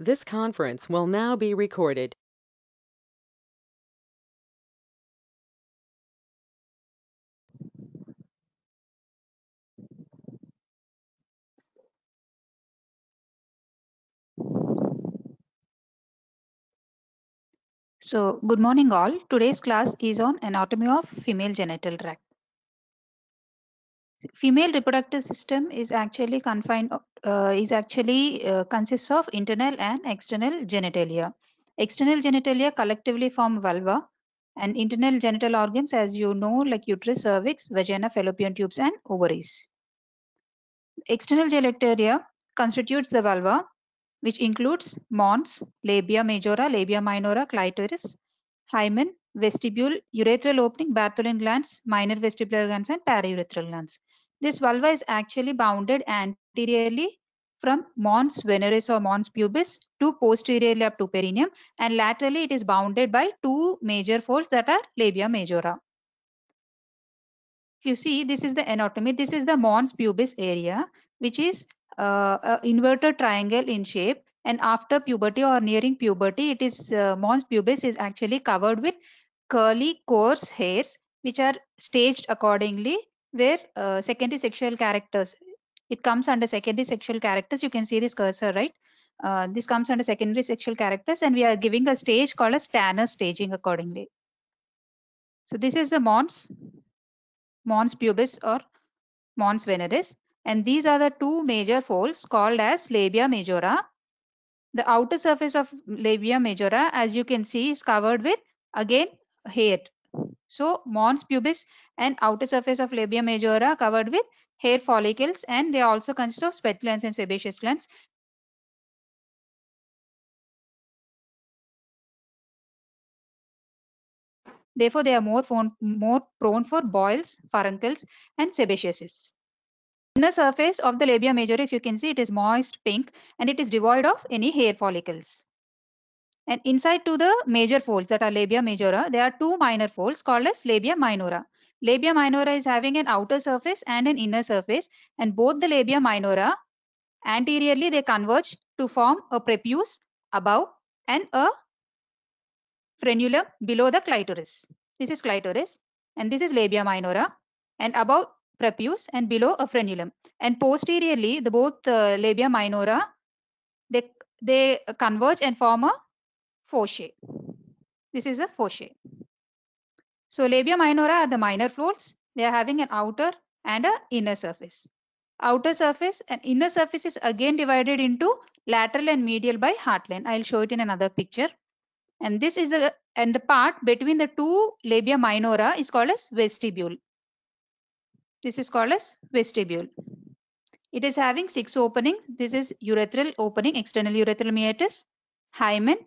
This conference will now be recorded. So, good morning all. Today's class is on anatomy of female genital tract female reproductive system is actually confined uh, is actually uh, consists of internal and external genitalia external genitalia collectively form vulva and internal genital organs as you know like uterus cervix vagina fallopian tubes and ovaries external genitalia constitutes the vulva which includes mons labia majora labia minora clitoris hymen vestibule urethral opening bartholin glands minor vestibular glands and paraurethral glands this vulva is actually bounded anteriorly from mons veneris or mons pubis to posteriorly up to perineum and laterally it is bounded by two major folds that are labia majora. you see this is the anatomy, this is the mons pubis area which is uh, a inverted triangle in shape and after puberty or nearing puberty it is uh, mons pubis is actually covered with curly coarse hairs which are staged accordingly where uh, secondary sexual characters it comes under secondary sexual characters you can see this cursor right uh, this comes under secondary sexual characters and we are giving a stage called a Tanner staging accordingly so this is the mons mons pubis or mons veneris and these are the two major folds called as labia majora the outer surface of labia majora as you can see is covered with again hair so mons pubis and outer surface of labia majora are covered with hair follicles and they also consist of sweat glands and sebaceous glands. Therefore, they are more, prone, more prone for boils, furuncles and sebaceous cysts. Inner surface of the labia majora, if you can see, it is moist pink and it is devoid of any hair follicles. And inside to the major folds that are labia majora, there are two minor folds called as labia minora. Labia minora is having an outer surface and an inner surface and both the labia minora anteriorly they converge to form a prepuce above and a frenulum below the clitoris. This is clitoris and this is labia minora and above prepuce and below a frenulum and posteriorly the both uh, labia minora they they converge and form a foci. This is a foci. So labia minora are the minor folds. They are having an outer and an inner surface. Outer surface and inner surface is again divided into lateral and medial by heartland. I'll show it in another picture. And this is the and the part between the two labia minora is called as vestibule. This is called as vestibule. It is having six openings. This is urethral opening, external urethral meatus, hymen,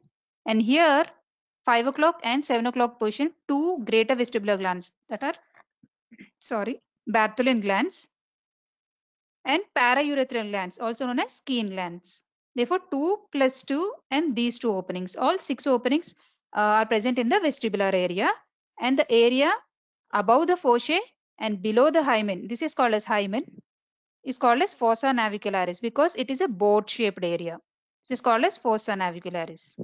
and here, 5 o'clock and 7 o'clock position, two greater vestibular glands that are, sorry, Bartholin glands and paraurethral glands, also known as skin glands. Therefore, 2 plus 2 and these two openings, all six openings uh, are present in the vestibular area and the area above the fossa and below the hymen, this is called as hymen, is called as fossa navicularis because it is a boat shaped area. This is called as fossa navicularis.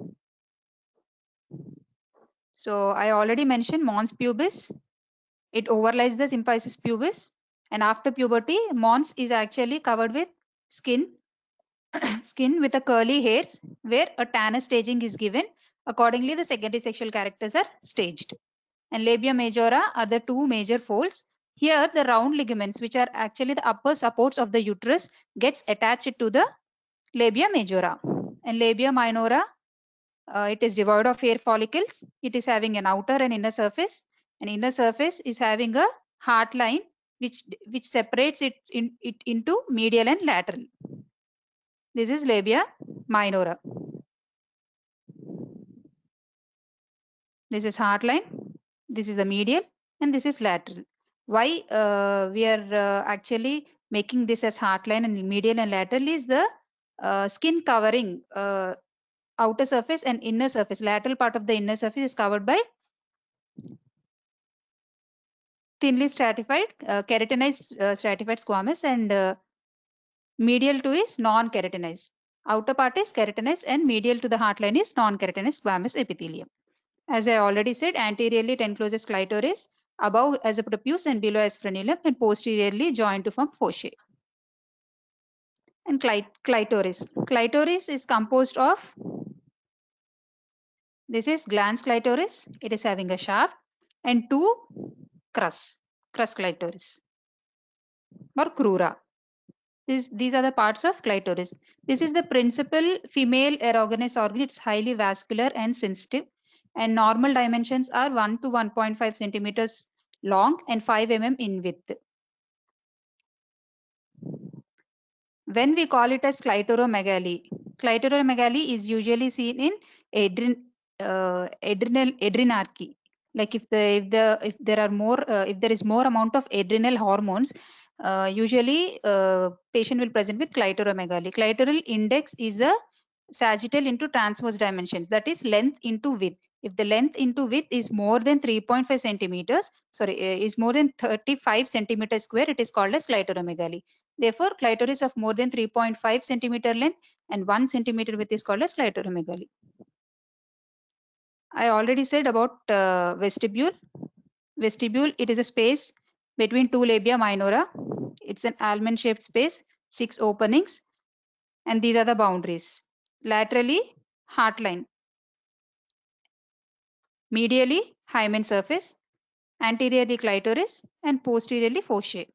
So I already mentioned mons pubis. It overlies the symphysis pubis. And after puberty, mons is actually covered with skin, skin with a curly hairs where a tanner staging is given. Accordingly, the secondary sexual characters are staged. And labia majora are the two major folds. Here, the round ligaments, which are actually the upper supports of the uterus, gets attached to the labia majora. And labia minora uh, it is devoid of hair follicles. It is having an outer and inner surface. An inner surface is having a heart line which which separates it, in, it into medial and lateral. This is labia minora. This is heart line. This is the medial and this is lateral. Why uh, we are uh, actually making this as heart line and medial and lateral is the uh, skin covering uh, outer surface and inner surface. Lateral part of the inner surface is covered by thinly stratified, uh, keratinized uh, stratified squamous and uh, medial to is non-keratinized. Outer part is keratinized and medial to the heart line is non-keratinized squamous epithelium. As I already said, anteriorly it encloses clitoris, above as a propuse and below as frenulum and posteriorly joined to form foci and clitoris. Clitoris is composed of this is glans clitoris. It is having a shaft and two crus, crus clitoris or crura. This, these are the parts of clitoris. This is the principal female erogenous organ. It's highly vascular and sensitive and normal dimensions are 1 to 1.5 centimeters long and 5 mm in width. When we call it as clitoromegaly, clitoromegaly is usually seen in adren uh, adrenal adrenarchy. Like if the if the if there are more uh, if there is more amount of adrenal hormones, uh, usually uh, patient will present with clitoromegaly. Clitoral index is the sagittal into transverse dimensions that is length into width if the length into width is more than 3.5 centimeters sorry uh, is more than 35 centimeters square it is called as clitoromegaly Therefore, clitoris of more than 3.5 centimeter length and 1 centimeter width is called as clitoromegaly. I already said about uh, vestibule. Vestibule, it is a space between two labia minora. It's an almond shaped space, six openings, and these are the boundaries. Laterally, heart line. Medially, hymen surface. Anteriorly, clitoris, and posteriorly, forechae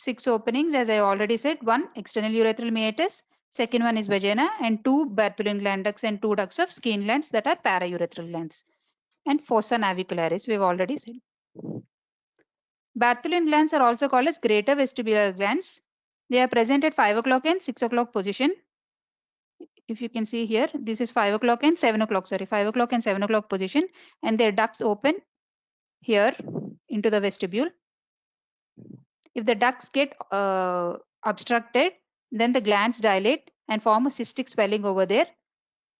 six openings, as I already said, one external urethral meatus, second one is vagina, and two Bartholin gland ducts and two ducts of skin glands that are paraurethral glands. And fossa navicularis, we've already said. Bartholin glands are also called as greater vestibular glands. They are present at 5 o'clock and 6 o'clock position. If you can see here, this is 5 o'clock and 7 o'clock, sorry, 5 o'clock and 7 o'clock position. And their ducts open here into the vestibule. If the ducts get uh, obstructed, then the glands dilate and form a cystic swelling over there,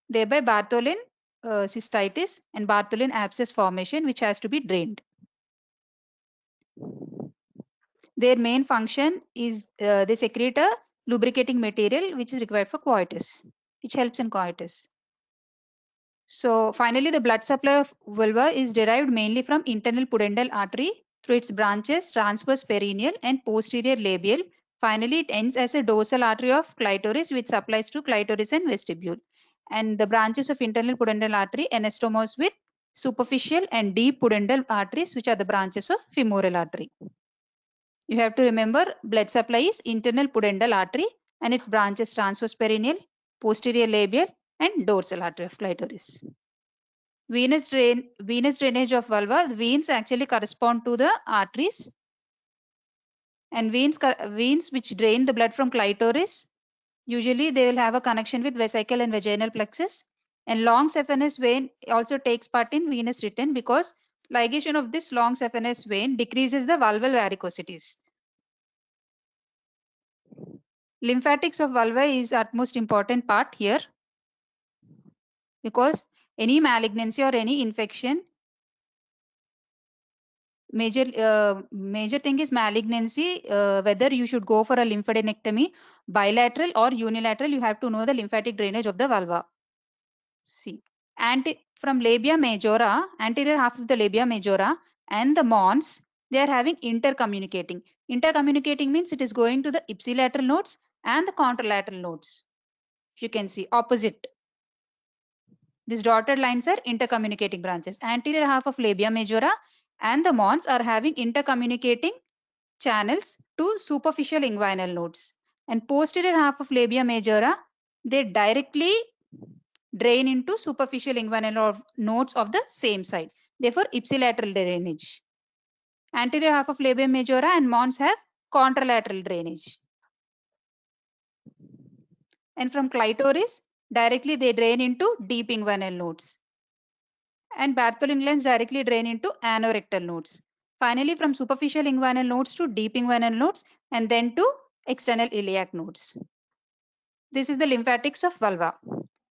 thereby Bartholin uh, cystitis and Bartholin abscess formation, which has to be drained. Their main function is uh, they secrete a lubricating material, which is required for coitus, which helps in coitus. So finally, the blood supply of vulva is derived mainly from internal pudendal artery through its branches, transverse perineal and posterior labial. Finally, it ends as a dorsal artery of clitoris, which supplies to clitoris and vestibule. And the branches of internal pudendal artery, anastomose with superficial and deep pudendal arteries, which are the branches of femoral artery. You have to remember blood supply is internal pudendal artery and its branches transverse perineal, posterior labial and dorsal artery of clitoris venous drain venous drainage of vulva the veins actually correspond to the arteries and veins veins which drain the blood from clitoris usually they will have a connection with vesicle and vaginal plexus and long saphenous vein also takes part in venous return because ligation of this long saphenous vein decreases the vulval varicosities lymphatics of vulva is utmost important part here because any malignancy or any infection major uh, major thing is malignancy uh, whether you should go for a lymphadenectomy bilateral or unilateral you have to know the lymphatic drainage of the vulva see and from labia majora anterior half of the labia majora and the mons they are having intercommunicating intercommunicating means it is going to the ipsilateral nodes and the contralateral nodes you can see opposite these dotted lines are intercommunicating branches. Anterior half of labia majora and the mons are having intercommunicating channels to superficial inguinal nodes. And posterior half of labia majora, they directly drain into superficial inguinal nodes of the same side. Therefore, ipsilateral drainage. Anterior half of labia majora and mons have contralateral drainage. And from clitoris, directly they drain into deep inguinal nodes. And Bartholin glands directly drain into anorectal nodes. Finally, from superficial inguinal nodes to deep inguinal nodes and then to external iliac nodes. This is the lymphatics of vulva.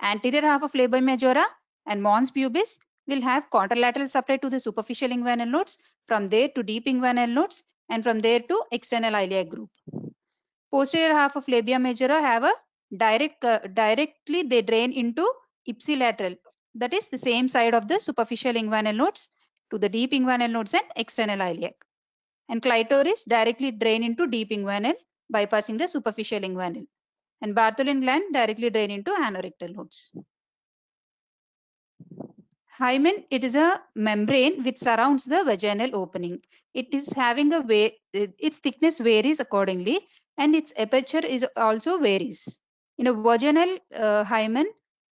Anterior half of labia majora and mons pubis will have contralateral supply to the superficial inguinal nodes, from there to deep inguinal nodes, and from there to external iliac group. Posterior half of labia majora have a direct uh, directly they drain into ipsilateral that is the same side of the superficial inguinal nodes to the deep inguinal nodes and external iliac and clitoris directly drain into deep inguinal bypassing the superficial inguinal and Bartholin gland directly drain into anorectal nodes. Hymen, it is a membrane which surrounds the vaginal opening. It is having a way, its thickness varies accordingly and its aperture is also varies. In a vaginal uh, hymen,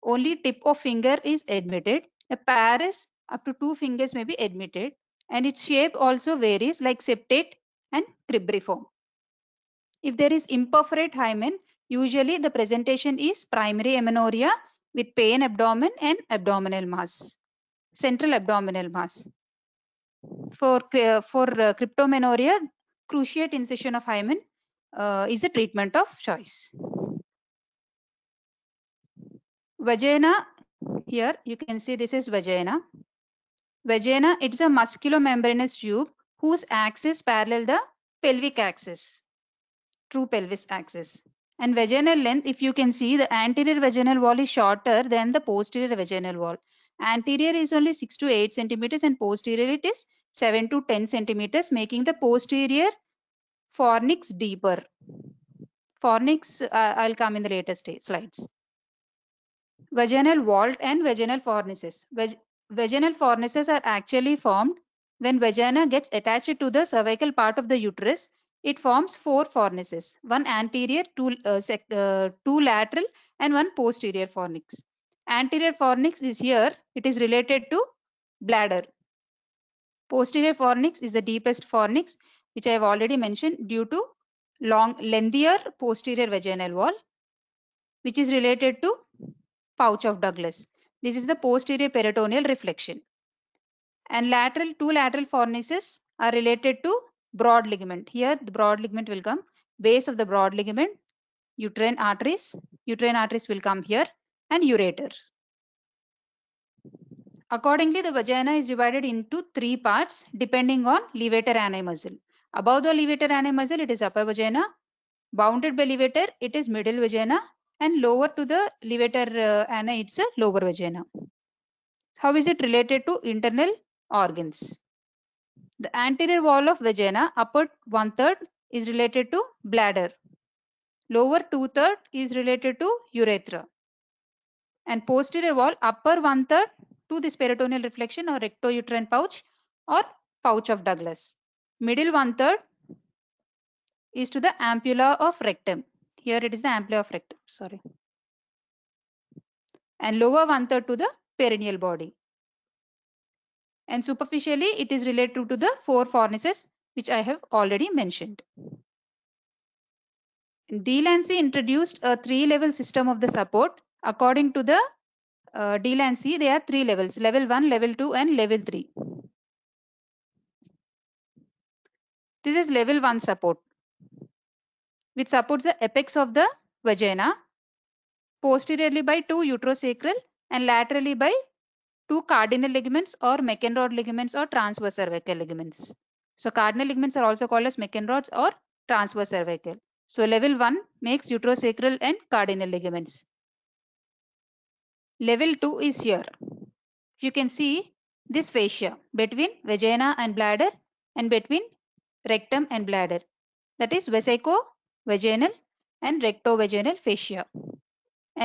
only tip of finger is admitted. A paris up to two fingers may be admitted and its shape also varies like septate and cribriform. If there is imperforate hymen, usually the presentation is primary amenorrhea with pain abdomen and abdominal mass, central abdominal mass. For, uh, for uh, cryptomenorrhea, cruciate incision of hymen uh, is a treatment of choice. Vagina, here you can see this is vagina. Vagina, it's a musculomembranous tube whose axis parallel the pelvic axis, true pelvis axis. And vaginal length, if you can see, the anterior vaginal wall is shorter than the posterior vaginal wall. Anterior is only 6 to 8 centimeters and posterior it is 7 to 10 centimeters, making the posterior fornix deeper. Fornix, uh, I'll come in the later slides vaginal vault and vaginal fornices. Vag vaginal fornices are actually formed when vagina gets attached to the cervical part of the uterus. It forms four fornices, one anterior, two, uh, uh, two lateral and one posterior fornix. Anterior fornix is here, it is related to bladder. Posterior fornix is the deepest fornix, which I have already mentioned due to long, lengthier posterior vaginal wall, which is related to pouch of Douglas. This is the posterior peritoneal reflection. And lateral two lateral fornices are related to broad ligament. Here the broad ligament will come. Base of the broad ligament, uterine arteries. Uterine arteries will come here and ureter. Accordingly, the vagina is divided into three parts depending on levator ani muscle. Above the levator ani muscle, it is upper vagina. Bounded by levator, it is middle vagina and lower to the levator uh, it's a lower vagina how is it related to internal organs the anterior wall of vagina upper one third is related to bladder lower two third is related to urethra and posterior wall upper one third to the peritoneal reflection or rectouterine pouch or pouch of Douglas. Middle one third is to the ampulla of rectum. Here it is the ampulla of rectum, sorry. And lower one third to the perineal body. And superficially, it is related to the four fornices, which I have already mentioned. Delancey introduced a three-level system of the support. According to the uh, Delancey, there are three levels, level 1, level 2 and level 3. This is level 1 support which supports the apex of the vagina, posteriorly by two uterosacral and laterally by two cardinal ligaments or McEnroe ligaments or transverse cervical ligaments. So cardinal ligaments are also called as McEnroe's or transverse cervical. So level 1 makes uterosacral and cardinal ligaments. Level 2 is here. You can see this fascia between vagina and bladder and between rectum and bladder. That is vesico vaginal and rectovaginal fascia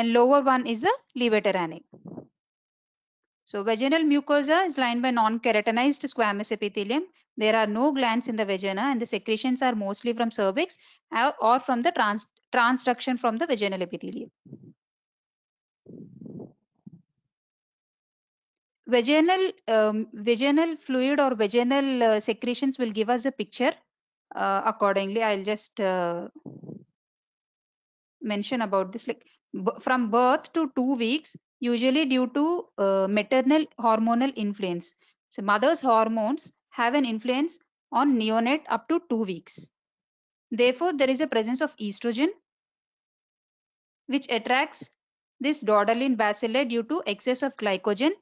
and lower one is the levotyrannic. So vaginal mucosa is lined by non-keratinized squamous epithelium. There are no glands in the vagina and the secretions are mostly from cervix uh, or from the trans transduction from the vaginal epithelium. Vaginal, um, vaginal fluid or vaginal uh, secretions will give us a picture uh, accordingly i'll just uh, mention about this like from birth to 2 weeks usually due to uh, maternal hormonal influence so mother's hormones have an influence on neonate up to 2 weeks therefore there is a presence of estrogen which attracts this dodolin bacilli due to excess of glycogen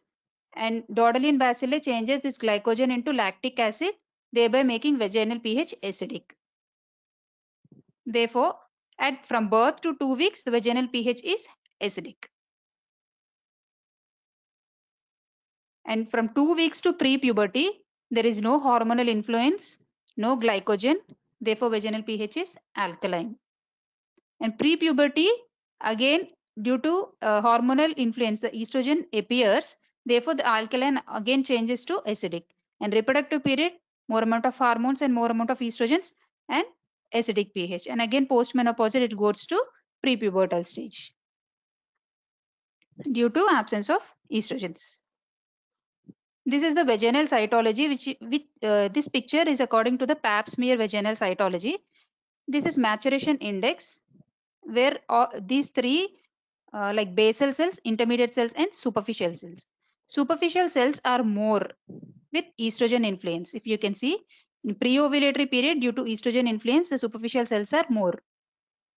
and dodolin bacilli changes this glycogen into lactic acid thereby making vaginal pH acidic. Therefore, at from birth to 2 weeks, the vaginal pH is acidic. And from 2 weeks to pre-puberty, there is no hormonal influence, no glycogen, therefore vaginal pH is alkaline. And pre-puberty, again, due to uh, hormonal influence, the estrogen appears, therefore the alkaline again changes to acidic. And reproductive period, more amount of hormones and more amount of estrogens and acidic pH. And again, postmenopausal, it goes to prepubertal stage due to absence of estrogens. This is the vaginal cytology, which, which uh, this picture is according to the pap smear vaginal cytology. This is maturation index, where these three uh, like basal cells, intermediate cells, and superficial cells. Superficial cells are more with estrogen influence. If you can see, in pre-ovulatory period, due to estrogen influence, the superficial cells are more.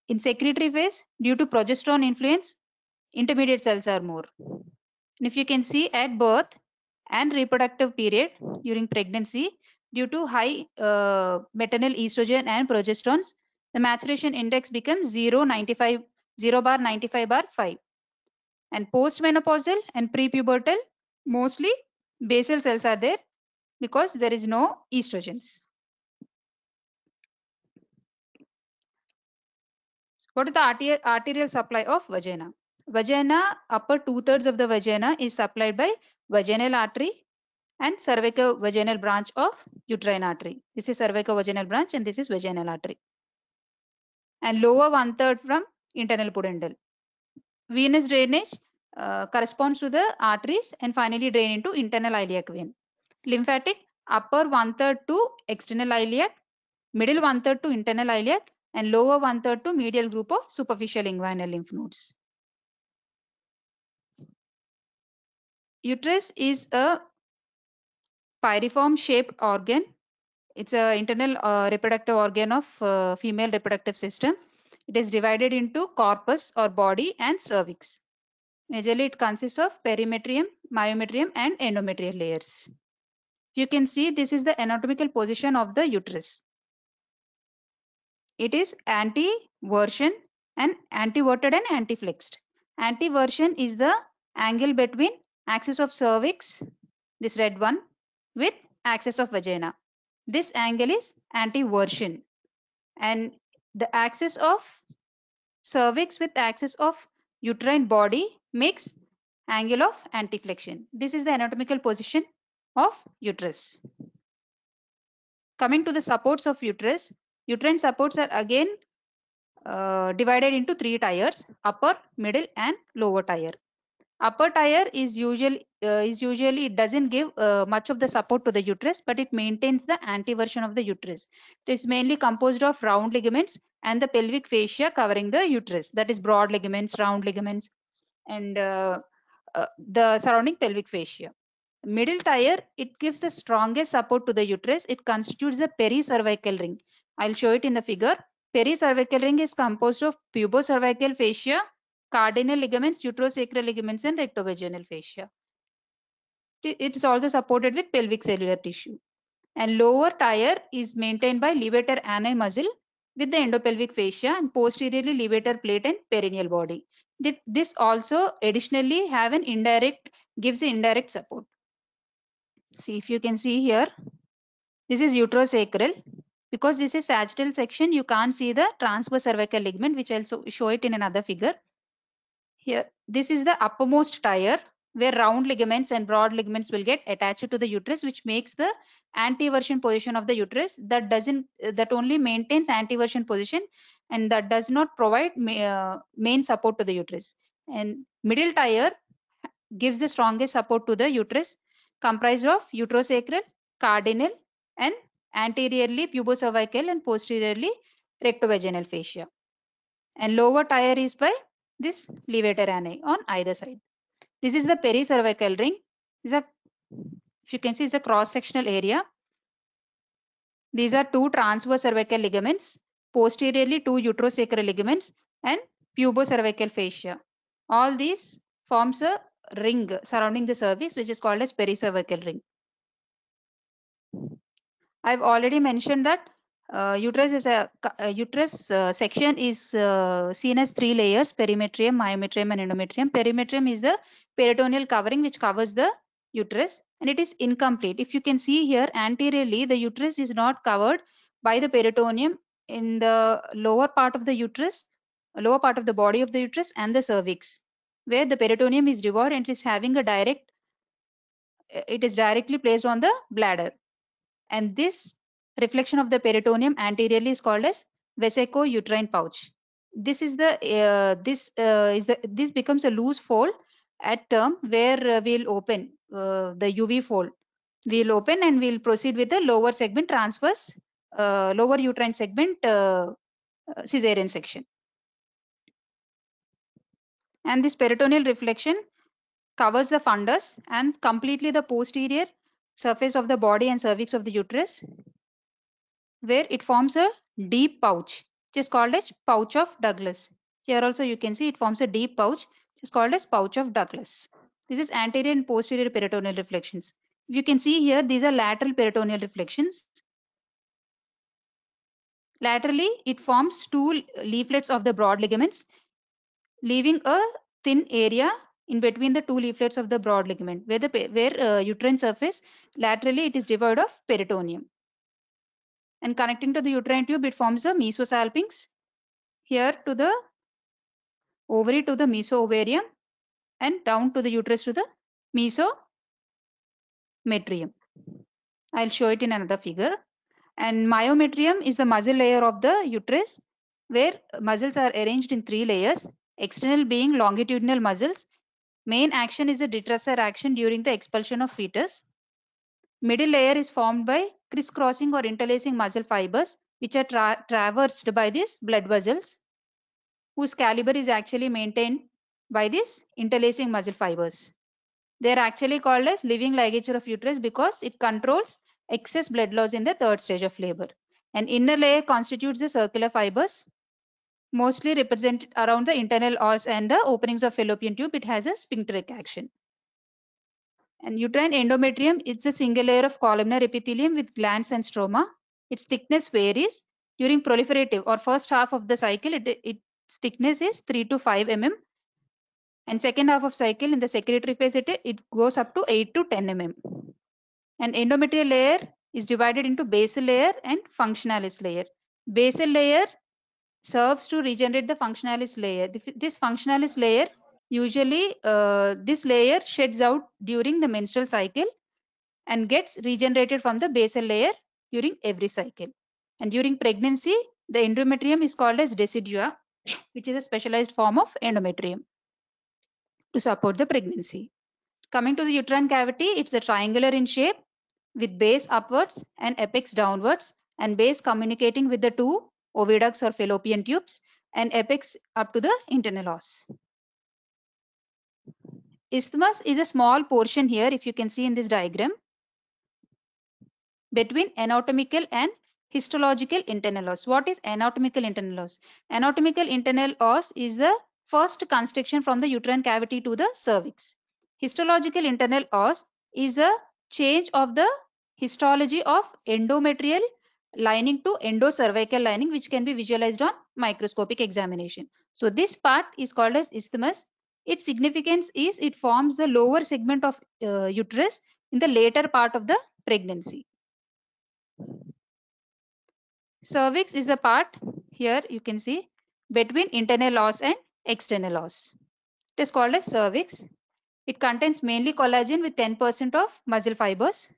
In secretory phase, due to progesterone influence, intermediate cells are more. And if you can see at birth and reproductive period during pregnancy, due to high uh, maternal estrogen and progesterones, the maturation index becomes 0, 95, 0 bar 95 bar 5. And postmenopausal and prepubertal, mostly basal cells are there because there is no estrogens. What is the arterial supply of vagina? Vagina, upper two-thirds of the vagina is supplied by vaginal artery and cervico-vaginal branch of uterine artery. This is cervico-vaginal branch and this is vaginal artery. And lower one-third from internal pudendal. Venous drainage uh, corresponds to the arteries and finally drain into internal iliac vein. Lymphatic upper one third to external iliac, middle one third to internal iliac, and lower one third to medial group of superficial inguinal lymph nodes. Uterus is a pyriform shaped organ. It's an internal uh, reproductive organ of uh, female reproductive system. It is divided into corpus or body and cervix. Majorly it consists of perimetrium, myometrium and endometrial layers. You can see this is the anatomical position of the uterus. It is anti-version and antiverted and antiflexed. Antiversion Anti-version is the angle between axis of cervix, this red one, with axis of vagina. This angle is anti-version and the axis of cervix with axis of uterine body makes angle of antiflexion. This is the anatomical position of uterus. Coming to the supports of uterus, uterine supports are again uh, divided into three tiers, upper, middle and lower tier. Upper tier is usually uh, is usually it doesn't give uh, much of the support to the uterus, but it maintains the antiversion of the uterus. It is mainly composed of round ligaments and the pelvic fascia covering the uterus, that is broad ligaments, round ligaments, and uh, uh, the surrounding pelvic fascia. Middle tier, it gives the strongest support to the uterus. It constitutes the pericervical ring. I'll show it in the figure. Pericervical ring is composed of pubocervical fascia, cardinal ligaments, uterosacral ligaments, and rectovaginal fascia. It is also supported with pelvic cellular tissue. And lower tier is maintained by levator ani muscle with the endopelvic fascia and posteriorly levator plate and perineal body this also additionally have an indirect gives indirect support see if you can see here this is uterosacral because this is sagittal section you can't see the transverse cervical ligament which i'll show it in another figure here this is the uppermost tire where round ligaments and broad ligaments will get attached to the uterus which makes the antiversion position of the uterus that doesn't that only maintains antiversion position and that does not provide uh, main support to the uterus and middle tire gives the strongest support to the uterus comprised of uterosacral cardinal and anteriorly pubocervical and posteriorly rectovaginal fascia and lower tire is by this levator ani on either side this is the pericervical ring. Is a if you can see it's a cross-sectional area. These are two transverse cervical ligaments, posteriorly two uterosacral ligaments, and pubocervical fascia. All these forms a ring surrounding the cervix, which is called as pericervical ring. I've already mentioned that uh, uterus is a uh, uterus uh, section is uh, seen as three layers perimetrium myometrium and endometrium perimetrium is the peritoneal covering which covers the uterus and it is incomplete if you can see here anteriorly the uterus is not covered by the peritoneum in the lower part of the uterus lower part of the body of the uterus and the cervix where the peritoneum is devoid and it is having a direct uh, it is directly placed on the bladder and this reflection of the peritoneum anteriorly is called as vesico uterine pouch. This is the uh, this uh, is the this becomes a loose fold at term where uh, we'll open uh, the UV fold. We'll open and we'll proceed with the lower segment transverse uh, lower uterine segment uh, cesarean section. And this peritoneal reflection covers the fundus and completely the posterior surface of the body and cervix of the uterus where it forms a deep pouch which is called as pouch of Douglas. Here also you can see it forms a deep pouch which is called as pouch of Douglas. This is anterior and posterior peritoneal reflections. If you can see here these are lateral peritoneal reflections. Laterally it forms two leaflets of the broad ligaments leaving a thin area in between the two leaflets of the broad ligament where the where uh, uterine surface laterally it is devoid of peritoneum and connecting to the uterine tube, it forms the mesosalpinx. Here to the ovary to the mesoovarium and down to the uterus to the mesometrium. I'll show it in another figure. And myometrium is the muscle layer of the uterus where muscles are arranged in three layers, external being longitudinal muscles. Main action is a detrusor action during the expulsion of fetus. Middle layer is formed by crisscrossing or interlacing muscle fibers which are tra traversed by these blood vessels whose caliber is actually maintained by these interlacing muscle fibers. They are actually called as living ligature of uterus because it controls excess blood loss in the third stage of labor. An inner layer constitutes the circular fibers, mostly represented around the internal os and the openings of fallopian tube. It has a sphincteric action. And uterine endometrium is a single layer of columnar epithelium with glands and stroma. Its thickness varies. During proliferative or first half of the cycle, it, its thickness is 3 to 5 mm. And second half of cycle in the secretory phase, it, it goes up to 8 to 10 mm. And endometrial layer is divided into basal layer and functionalis layer. Basal layer serves to regenerate the functionalis layer. This functionalis layer usually uh, this layer sheds out during the menstrual cycle and gets regenerated from the basal layer during every cycle and during pregnancy the endometrium is called as decidua which is a specialized form of endometrium to support the pregnancy coming to the uterine cavity it's a triangular in shape with base upwards and apex downwards and base communicating with the two oviducts or fallopian tubes and apex up to the internal os isthmus is a small portion here, if you can see in this diagram, between anatomical and histological internal os. What is anatomical internal os? Anatomical internal os is the first constriction from the uterine cavity to the cervix. Histological internal os is a change of the histology of endometrial lining to endocervical lining which can be visualized on microscopic examination. So this part is called as isthmus its significance is it forms the lower segment of uh, uterus in the later part of the pregnancy. Cervix is a part here you can see between internal os and external os. It is called as cervix. It contains mainly collagen with 10% of muscle fibers.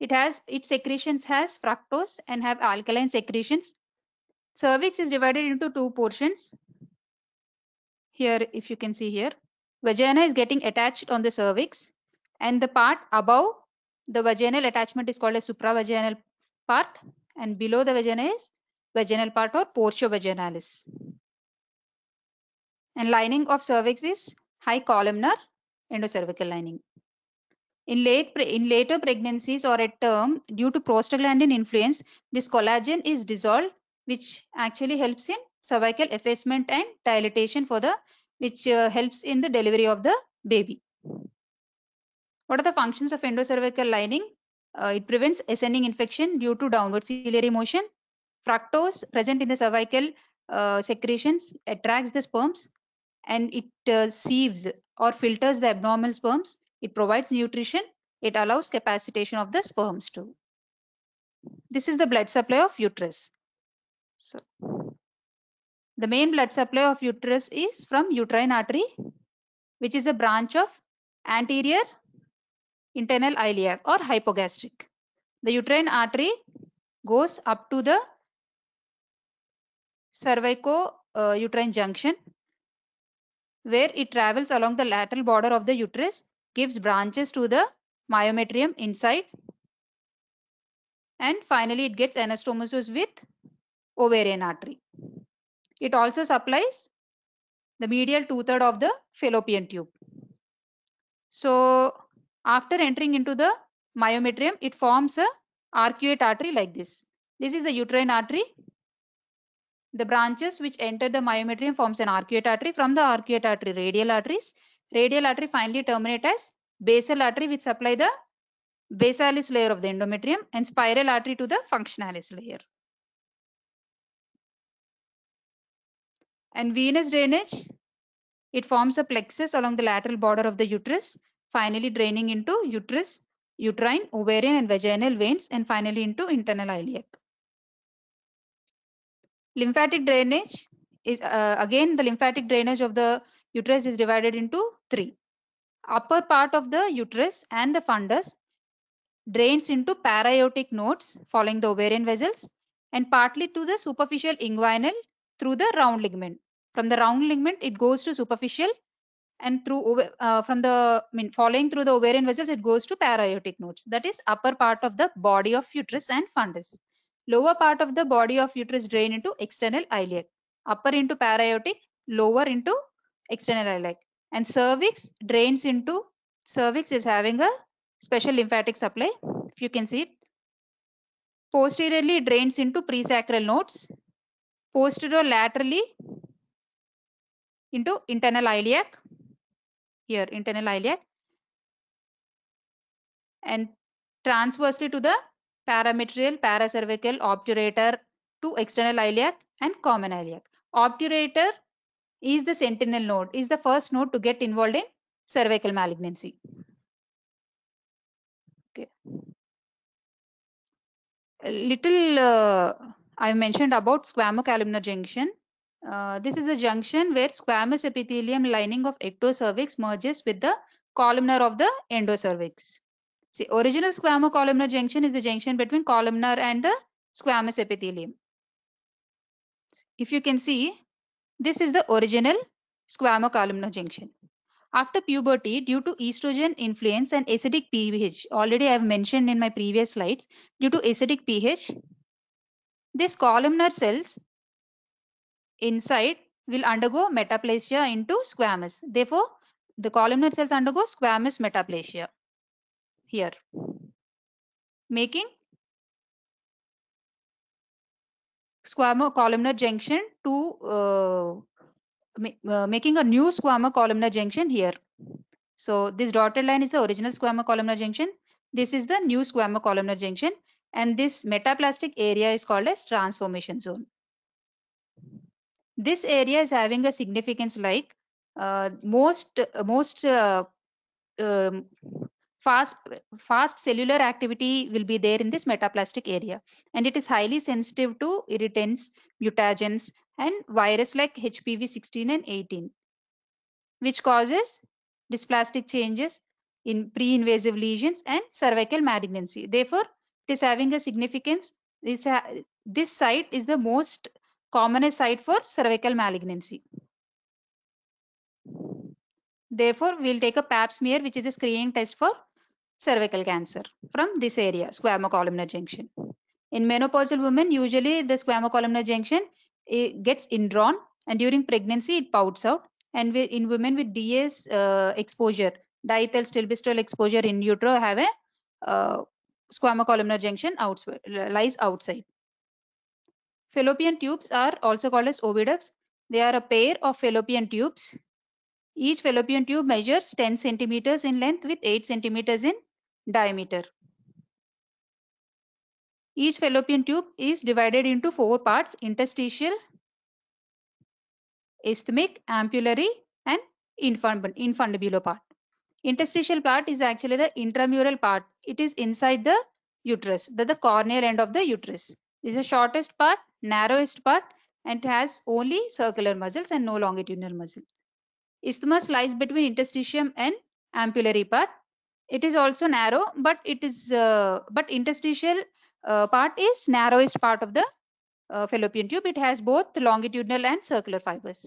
It has its secretions has fructose and have alkaline secretions. Cervix is divided into two portions, here if you can see here vagina is getting attached on the cervix and the part above the vaginal attachment is called a supravaginal part and below the vagina is vaginal part or portio vaginalis. And lining of cervix is high columnar endocervical lining. In late in later pregnancies or at term, due to prostaglandin influence, this collagen is dissolved, which actually helps in cervical effacement and dilatation for the which uh, helps in the delivery of the baby. What are the functions of endocervical lining? Uh, it prevents ascending infection due to downward ciliary motion. Fructose present in the cervical uh, secretions attracts the sperms and it uh, sieves or filters the abnormal sperms. It provides nutrition. It allows capacitation of the sperms too. This is the blood supply of uterus. So the main blood supply of uterus is from uterine artery, which is a branch of anterior internal iliac or hypogastric. The uterine artery goes up to the cervico-uterine uh, junction where it travels along the lateral border of the uterus, gives branches to the myometrium inside and finally it gets anastomosis with ovarian artery. It also supplies the medial two-third of the fallopian tube. So after entering into the myometrium, it forms a arcuate artery like this. This is the uterine artery. The branches which enter the myometrium forms an arcuate artery. From the arcuate artery, radial arteries. Radial artery finally terminate as basal artery which supply the basalis layer of the endometrium and spiral artery to the functionalis layer. And venous drainage, it forms a plexus along the lateral border of the uterus, finally draining into uterus, uterine, ovarian and vaginal veins, and finally into internal iliac. Lymphatic drainage is, uh, again, the lymphatic drainage of the uterus is divided into three. Upper part of the uterus and the fundus drains into pariotic nodes following the ovarian vessels and partly to the superficial inguinal through the round ligament. From the round ligament, it goes to superficial and through uh, from the I mean following through the ovarian vessels, it goes to parietic nodes. That is upper part of the body of uterus and fundus. Lower part of the body of uterus drain into external iliac. Upper into parietic, lower into external iliac. And cervix drains into cervix is having a special lymphatic supply. If you can see it, posteriorly drains into presacral nodes posterior laterally into internal iliac here internal iliac and transversely to the parametrial paracervical obturator to external iliac and common iliac obturator is the sentinel node is the first node to get involved in cervical malignancy okay A little uh, i mentioned about squamocalumnar junction uh, this is a junction where squamous epithelium lining of ectocervix merges with the columnar of the endocervix. See, original squamo-columnar junction is the junction between columnar and the squamous epithelium. If you can see, this is the original squamo-columnar junction. After puberty, due to estrogen influence and acidic pH, already I have mentioned in my previous slides, due to acidic pH, these columnar cells inside will undergo metaplasia into squamous. Therefore, the columnar cells undergo squamous metaplasia here, making squamo-columnar junction to uh, uh, making a new squamo-columnar junction here. So this dotted line is the original squamo-columnar junction. This is the new squamo-columnar junction, and this metaplastic area is called as transformation zone this area is having a significance like uh, most most uh, um, fast fast cellular activity will be there in this metaplastic area and it is highly sensitive to irritants mutagens and virus like hpv 16 and 18 which causes dysplastic changes in pre-invasive lesions and cervical malignancy therefore it is having a significance this, this site is the most commonest site for cervical malignancy. Therefore, we'll take a pap smear, which is a screening test for cervical cancer from this area, squamocolumnar junction. In menopausal women, usually the squamocolumnar junction eh, gets indrawn and during pregnancy it pouts out. And in women with DS uh, exposure, diethyl stilbistol exposure in utero have a uh, squamocolumnar junction lies outside. Fallopian tubes are also called as oviducts. They are a pair of fallopian tubes. Each fallopian tube measures 10 centimeters in length with 8 centimeters in diameter. Each fallopian tube is divided into four parts interstitial, isthmic, ampullary, and infundibular part. Interstitial part is actually the intramural part. It is inside the uterus, the, the corneal end of the uterus is the shortest part, narrowest part, and has only circular muscles and no longitudinal muscle. Isthmus lies between interstitium and ampullary part. It is also narrow, but it is uh, but interstitial uh, part is narrowest part of the uh, fallopian tube. It has both longitudinal and circular fibers.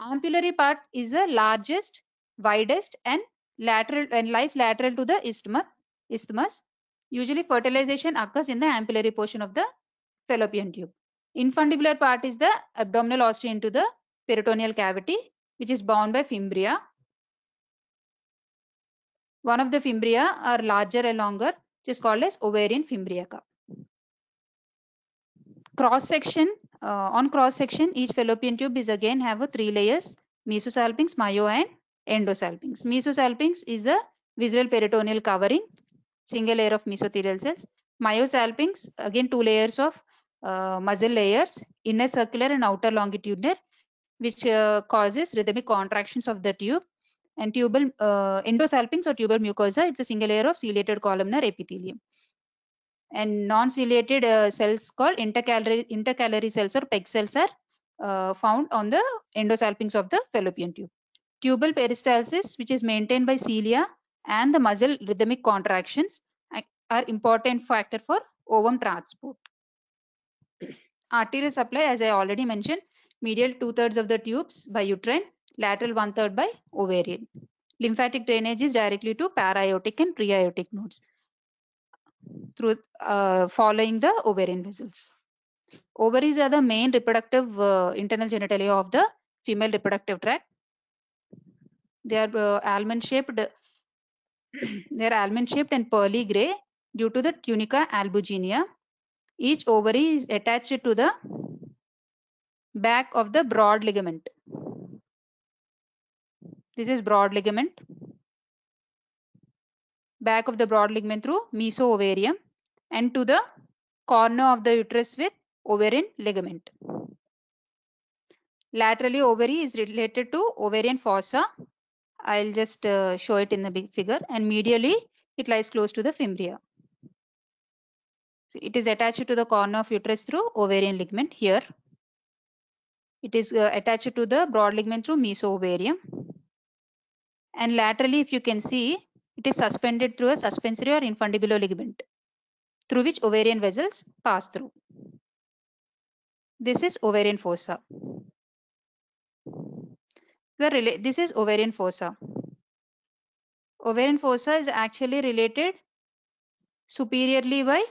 Ampullary part is the largest, widest, and lateral and lies lateral to the isthmus. Isthmus. Usually, fertilization occurs in the ampullary portion of the fallopian tube. Infundibular part is the abdominal ostium into the peritoneal cavity, which is bound by fimbria. One of the fimbria are larger and longer, which is called as ovarian fimbriaca. Cross section, uh, on cross section, each fallopian tube is again have a three layers, mesosalpinx, myo and endosalpinx. Mesosalpinx is the visceral peritoneal covering, single layer of mesothelial cells. Myosalpinx, again two layers of uh, muscle layers, inner circular and outer longitudinal, which uh, causes rhythmic contractions of the tube. And tubal uh, endosalpinx or tubal mucosa, it's a single layer of ciliated columnar epithelium. And non-ciliated uh, cells called intercalary, intercalary cells or PEG cells are uh, found on the endosalpinx of the fallopian tube. Tubal peristalsis, which is maintained by cilia and the muscle rhythmic contractions are important factor for ovum transport. Arterial supply, as I already mentioned, medial two thirds of the tubes by uterine, lateral one third by ovarian. Lymphatic drainage is directly to paraiotic and preiotic nodes through uh, following the ovarian vessels. Ovaries are the main reproductive uh, internal genitalia of the female reproductive tract. They are uh, almond shaped. they are almond shaped and pearly gray due to the tunica albuginea each ovary is attached to the back of the broad ligament. This is broad ligament. Back of the broad ligament through mesoovarium and to the corner of the uterus with ovarian ligament. Laterally ovary is related to ovarian fossa. I'll just uh, show it in the big figure and medially it lies close to the fimbria it is attached to the corner of uterus through ovarian ligament here. It is uh, attached to the broad ligament through mesoovarium. And laterally, if you can see, it is suspended through a suspensory or infundibular ligament through which ovarian vessels pass through. This is ovarian fossa. The this is ovarian fossa. Ovarian fossa is actually related superiorly by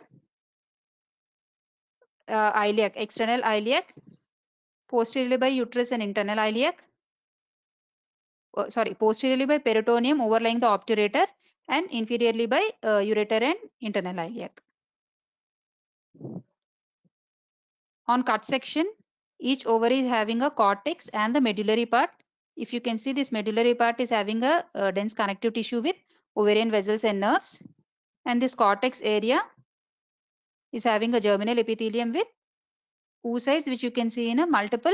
uh, iliac, external iliac, posteriorly by uterus and internal iliac. Uh, sorry, posteriorly by peritoneum overlying the obturator and inferiorly by uh, ureter and internal iliac. On cut section, each ovary is having a cortex and the medullary part. If you can see this medullary part is having a, a dense connective tissue with ovarian vessels and nerves. And this cortex area is having a germinal epithelium with oocytes, which you can see in a multiple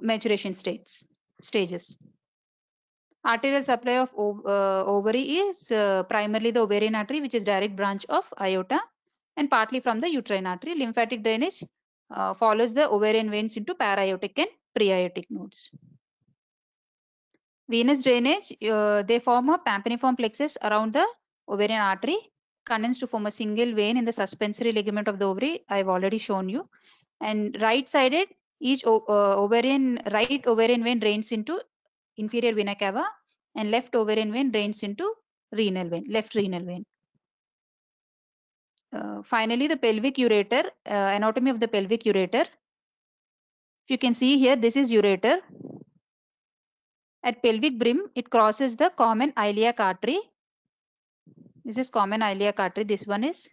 maturation states stages. Arterial supply of ov uh, ovary is uh, primarily the ovarian artery, which is direct branch of aorta, and partly from the uterine artery. Lymphatic drainage uh, follows the ovarian veins into para and pre nodes. Venous drainage, uh, they form a pampiniform plexus around the ovarian artery condensed to form a single vein in the suspensory ligament of the ovary. I've already shown you. And right-sided, each uh, ovarian right ovarian vein drains into inferior vena cava, and left ovarian vein drains into renal vein, left renal vein. Uh, finally, the pelvic ureter, uh, anatomy of the pelvic ureter. If you can see here, this is ureter. At pelvic brim, it crosses the common iliac artery this is common iliac artery. This one is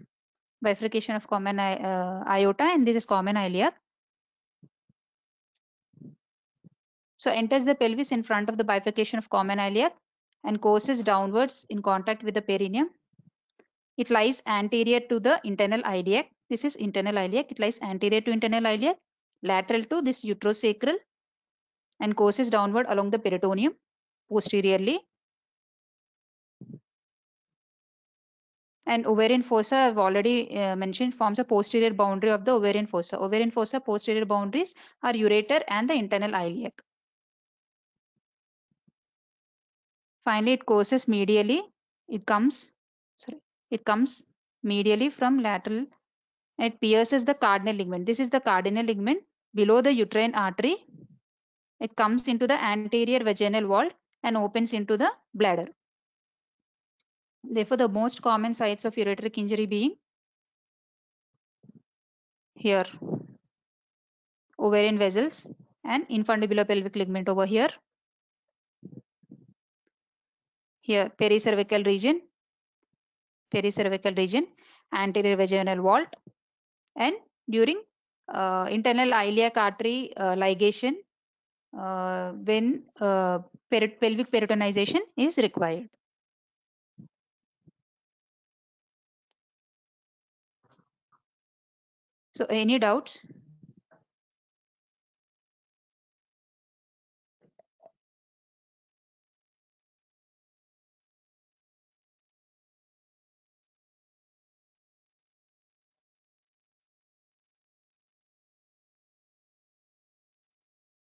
bifurcation of common uh, iota and this is common iliac. So enters the pelvis in front of the bifurcation of common iliac and courses downwards in contact with the perineum. It lies anterior to the internal iliac. This is internal iliac. It lies anterior to internal iliac, lateral to this uterosacral and courses downward along the peritoneum posteriorly and ovarian fossa i've already uh, mentioned forms a posterior boundary of the ovarian fossa ovarian fossa posterior boundaries are ureter and the internal iliac finally it courses medially it comes sorry it comes medially from lateral it pierces the cardinal ligament this is the cardinal ligament below the uterine artery it comes into the anterior vaginal wall and opens into the bladder Therefore, the most common sites of ureteric injury being here, ovarian vessels and pelvic ligament over here, here pericervical region, pericervical region, anterior vaginal vault, and during uh, internal iliac artery uh, ligation uh, when uh, pelvic peritonization is required. So any doubts?